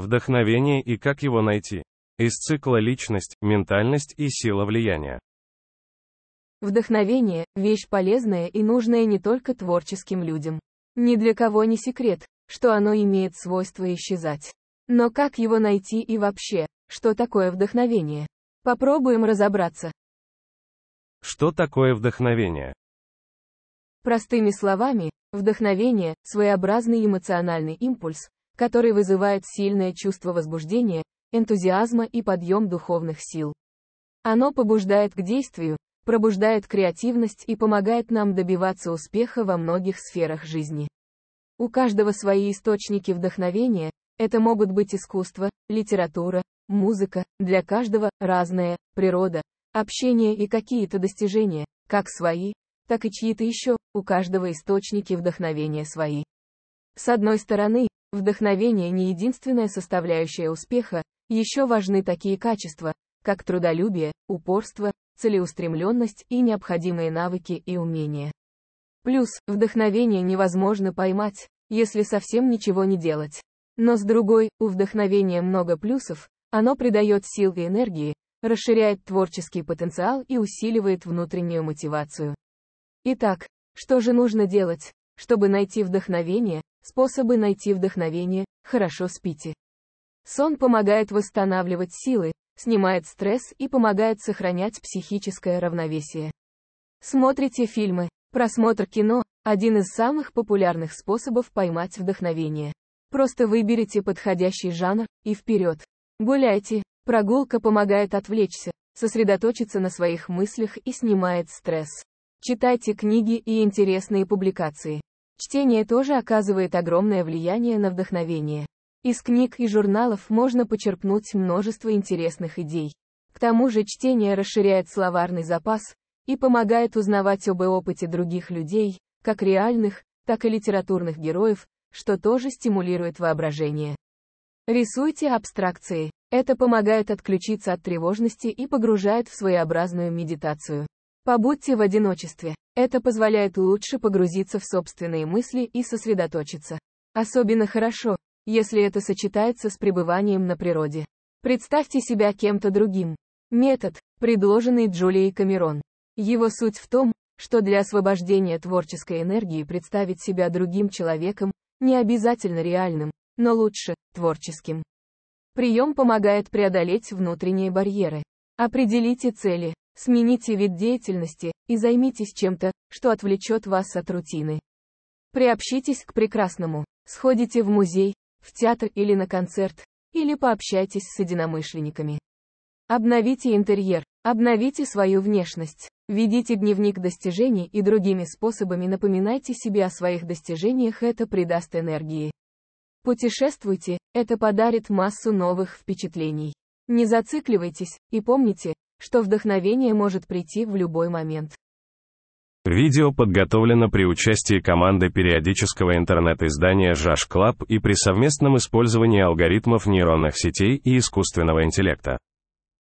Вдохновение и как его найти. Из цикла «Личность», «Ментальность» и «Сила влияния». Вдохновение – вещь полезная и нужная не только творческим людям. Ни для кого не секрет, что оно имеет свойство исчезать. Но как его найти и вообще, что такое вдохновение? Попробуем разобраться. Что такое вдохновение? Простыми словами, вдохновение – своеобразный эмоциональный импульс, который вызывает сильное чувство возбуждения, энтузиазма и подъем духовных сил. Оно побуждает к действию, пробуждает креативность и помогает нам добиваться успеха во многих сферах жизни. У каждого свои источники вдохновения, это могут быть искусство, литература, музыка, для каждого разная. природа, общение и какие-то достижения, как свои, так и чьи-то еще, у каждого источники вдохновения свои. С одной стороны, Вдохновение не единственная составляющая успеха, еще важны такие качества, как трудолюбие, упорство, целеустремленность и необходимые навыки и умения. Плюс, вдохновение невозможно поймать, если совсем ничего не делать. Но с другой, у вдохновения много плюсов, оно придает сил и энергии, расширяет творческий потенциал и усиливает внутреннюю мотивацию. Итак, что же нужно делать, чтобы найти вдохновение, Способы найти вдохновение, хорошо спите. Сон помогает восстанавливать силы, снимает стресс и помогает сохранять психическое равновесие. Смотрите фильмы. Просмотр кино – один из самых популярных способов поймать вдохновение. Просто выберите подходящий жанр и вперед. Гуляйте. Прогулка помогает отвлечься, сосредоточиться на своих мыслях и снимает стресс. Читайте книги и интересные публикации. Чтение тоже оказывает огромное влияние на вдохновение. Из книг и журналов можно почерпнуть множество интересных идей. К тому же чтение расширяет словарный запас и помогает узнавать об опыте других людей, как реальных, так и литературных героев, что тоже стимулирует воображение. Рисуйте абстракции. Это помогает отключиться от тревожности и погружает в своеобразную медитацию. Побудьте в одиночестве. Это позволяет лучше погрузиться в собственные мысли и сосредоточиться. Особенно хорошо, если это сочетается с пребыванием на природе. Представьте себя кем-то другим. Метод, предложенный Джулией Камерон. Его суть в том, что для освобождения творческой энергии представить себя другим человеком, не обязательно реальным, но лучше, творческим. Прием помогает преодолеть внутренние барьеры. Определите цели, Смените вид деятельности и займитесь чем-то, что отвлечет вас от рутины. Приобщитесь к прекрасному. Сходите в музей, в театр или на концерт, или пообщайтесь с единомышленниками. Обновите интерьер, обновите свою внешность. Ведите дневник достижений и другими способами напоминайте себе о своих достижениях, это придаст энергии. Путешествуйте, это подарит массу новых впечатлений. Не зацикливайтесь, и помните, что вдохновение может прийти в любой момент. Видео подготовлено при участии команды периодического интернет-издания Жаш Клаб и при совместном использовании алгоритмов нейронных сетей и искусственного интеллекта.